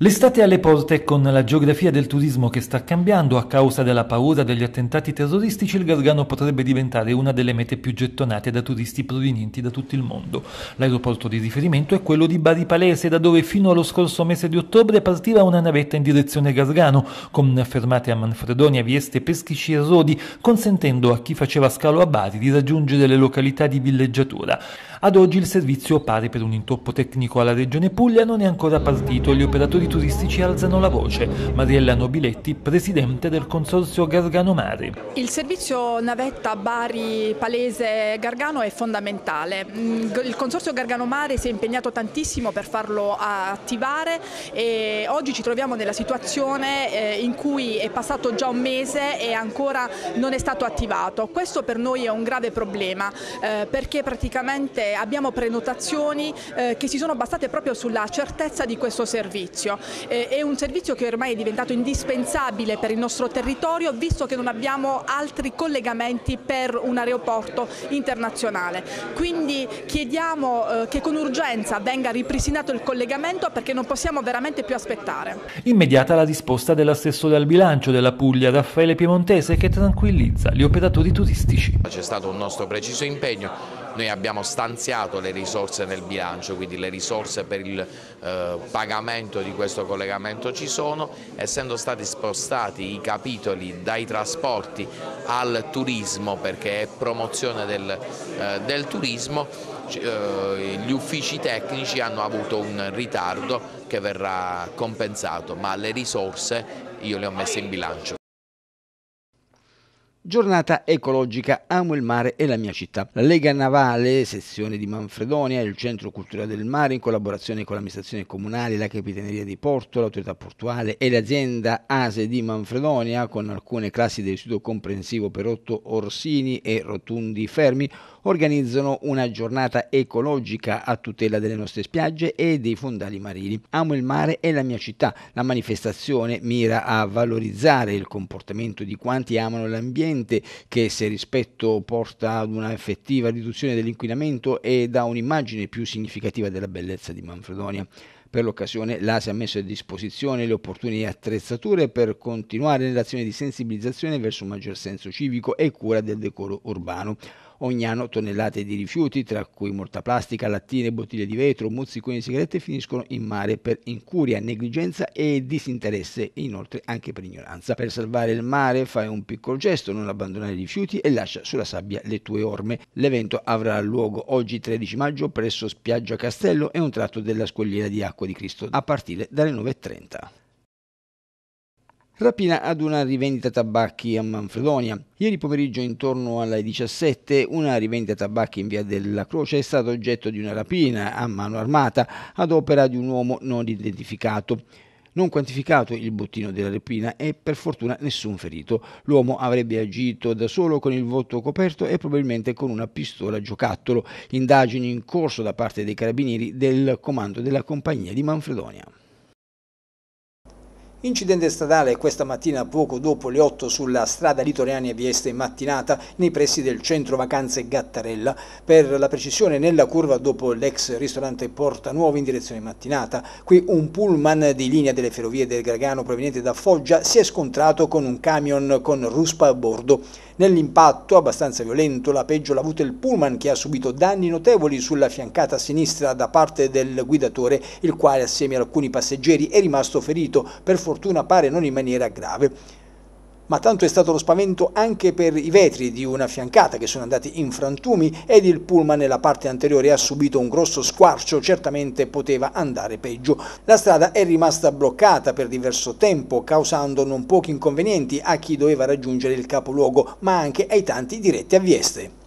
L'estate alle porte con la geografia del turismo che sta cambiando a causa della paura degli attentati terroristici, il Gargano potrebbe diventare una delle mete più gettonate da turisti provenienti da tutto il mondo. L'aeroporto di riferimento è quello di Bari Palese, da dove fino allo scorso mese di ottobre partiva una navetta in direzione Gargano, con fermate a Manfredonia, Vieste, Peschici e Rodi, consentendo a chi faceva scalo a Bari di raggiungere le località di villeggiatura. Ad oggi il servizio pare per un intoppo tecnico alla regione Puglia non è ancora partito, gli operatori gruppi turistici alzano la voce. Mariella Nobiletti, presidente del consorzio Gargano Mare. Il servizio navetta Bari Palese Gargano è fondamentale. Mm, il consorzio Gargano Mare si è impegnato tantissimo per farlo attivare e oggi ci troviamo nella situazione eh, in cui è passato già un mese e ancora non è stato attivato. Questo per noi è un grave problema eh, perché praticamente abbiamo prenotazioni eh, che si sono basate proprio sulla certezza di questo servizio. Eh, è un servizio che ormai è diventato indispensabile per il nostro territorio visto che non abbiamo altri collegamenti per un aeroporto internazionale. Quindi chiediamo eh, che con urgenza venga ripristinato il collegamento perché non possiamo veramente più aspettare. Immediata la risposta dell'assessore al bilancio della Puglia, Raffaele Piemontese, che tranquillizza gli operatori turistici. C'è stato un nostro preciso impegno noi abbiamo stanziato le risorse nel bilancio, quindi le risorse per il eh, pagamento di questo collegamento ci sono, essendo stati spostati i capitoli dai trasporti al turismo perché è promozione del, eh, del turismo, eh, gli uffici tecnici hanno avuto un ritardo che verrà compensato, ma le risorse io le ho messe in bilancio. Giornata ecologica, amo il mare e la mia città. La Lega Navale, sezione di Manfredonia, il Centro Culturale del Mare, in collaborazione con l'amministrazione comunale, la Capitaneria di Porto, l'autorità portuale e l'azienda ASE di Manfredonia, con alcune classi dell'istituto comprensivo per Perotto Orsini e Rotundi Fermi, organizzano una giornata ecologica a tutela delle nostre spiagge e dei fondali marini. Amo il mare e la mia città. La manifestazione mira a valorizzare il comportamento di quanti amano l'ambiente che se rispetto porta ad una effettiva riduzione dell'inquinamento e dà un'immagine più significativa della bellezza di Manfredonia. Per l'occasione l'ASE ha messo a disposizione le opportune attrezzature per continuare nell'azione di sensibilizzazione verso un maggior senso civico e cura del decoro urbano. Ogni anno tonnellate di rifiuti, tra cui morta plastica, lattine, bottiglie di vetro, mozziconi di sigarette, finiscono in mare per incuria, negligenza e disinteresse inoltre anche per ignoranza. Per salvare il mare fai un piccolo gesto, non abbandonare i rifiuti e lascia sulla sabbia le tue orme. L'evento avrà luogo oggi 13 maggio presso Spiaggia Castello e un tratto della scogliera di Acqua di Cristo a partire dalle 9.30. Rapina ad una rivendita tabacchi a Manfredonia. Ieri pomeriggio intorno alle 17 una rivendita tabacchi in via della Croce è stata oggetto di una rapina a mano armata ad opera di un uomo non identificato. Non quantificato il bottino della rapina e per fortuna nessun ferito. L'uomo avrebbe agito da solo con il volto coperto e probabilmente con una pistola giocattolo. Indagini in corso da parte dei carabinieri del comando della compagnia di Manfredonia. Incidente stradale questa mattina poco dopo le 8 sulla strada Litoriani Vieste in mattinata nei pressi del centro vacanze Gattarella, per la precisione nella curva dopo l'ex ristorante Porta Nuova in direzione mattinata. Qui un pullman di linea delle ferrovie del Gragano proveniente da Foggia si è scontrato con un camion con ruspa a bordo. Nell'impatto, abbastanza violento, la peggio l'ha avuto il pullman che ha subito danni notevoli sulla fiancata sinistra da parte del guidatore, il quale assieme ad alcuni passeggeri è rimasto ferito per fortuna fortuna pare non in maniera grave. Ma tanto è stato lo spavento anche per i vetri di una fiancata che sono andati in frantumi ed il pullman nella parte anteriore ha subito un grosso squarcio, certamente poteva andare peggio. La strada è rimasta bloccata per diverso tempo, causando non pochi inconvenienti a chi doveva raggiungere il capoluogo, ma anche ai tanti diretti a Vieste.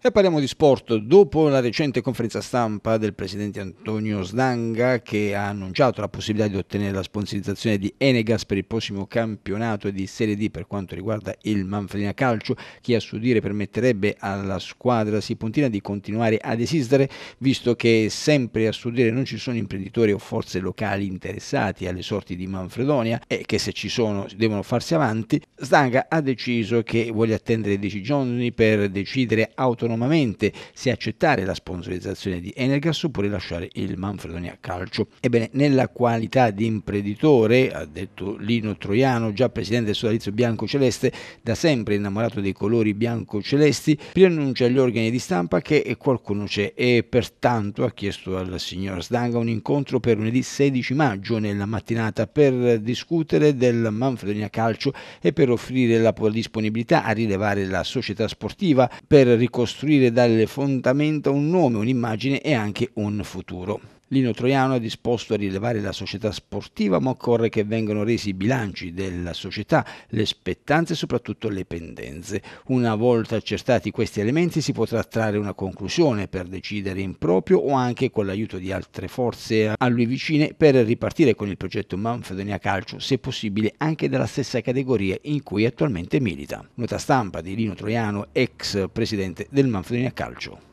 E parliamo di sport. Dopo la recente conferenza stampa del presidente Antonio Snanga, che ha annunciato la possibilità di ottenere la sponsorizzazione di Enegas per il prossimo campionato di Serie D per quanto riguarda il Manfredina Calcio, che a suo dire permetterebbe alla squadra sipontina di continuare ad esistere, visto che sempre a suo dire non ci sono imprenditori o forze locali interessati alle sorti di Manfredonia e che se ci sono devono farsi avanti, Snanga ha deciso che vuole attendere 10 giorni per decidere autonomamente autonomamente se accettare la sponsorizzazione di Energas oppure lasciare il Manfredonia Calcio. Ebbene, nella qualità di imprenditore, ha detto Lino Troiano, già presidente del sodalizio bianco-celeste, da sempre innamorato dei colori bianco-celesti, preannuncia agli organi di stampa che qualcuno c'è e pertanto ha chiesto al signor Sdanga un incontro per lunedì 16 maggio nella mattinata per discutere del Manfredonia Calcio e per offrire la disponibilità a rilevare la società sportiva per ricostruire costruire dalle fondamenta un nome, un'immagine e anche un futuro. Lino Troiano è disposto a rilevare la società sportiva, ma occorre che vengano resi i bilanci della società, le spettanze e soprattutto le pendenze. Una volta accertati questi elementi si potrà trarre una conclusione per decidere in proprio o anche con l'aiuto di altre forze a lui vicine per ripartire con il progetto Manfredonia Calcio, se possibile anche dalla stessa categoria in cui attualmente milita. Nota stampa di Lino Troiano, ex presidente del Manfredonia Calcio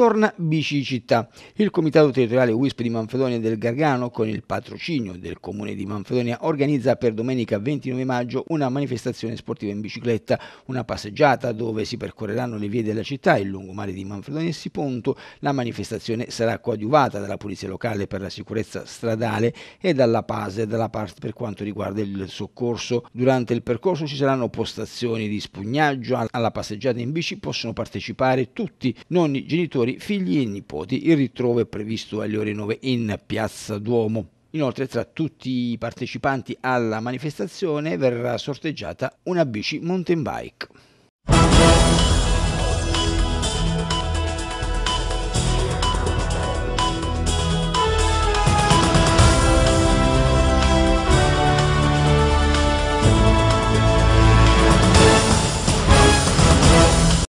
torna Bicicità. Il comitato territoriale WISP di Manfredonia del Gargano, con il patrocinio del comune di Manfredonia, organizza per domenica 29 maggio una manifestazione sportiva in bicicletta, una passeggiata dove si percorreranno le vie della città, e il lungomare di Manfredonia e Siponto. La manifestazione sarà coadiuvata dalla Polizia Locale per la sicurezza stradale e dalla PASE dalla parte per quanto riguarda il soccorso. Durante il percorso ci saranno postazioni di spugnaggio. Alla passeggiata in bici possono partecipare tutti, nonni, genitori genitori, figli e nipoti. Il ritrovo è previsto alle ore 9 in Piazza Duomo. Inoltre tra tutti i partecipanti alla manifestazione verrà sorteggiata una bici mountain bike.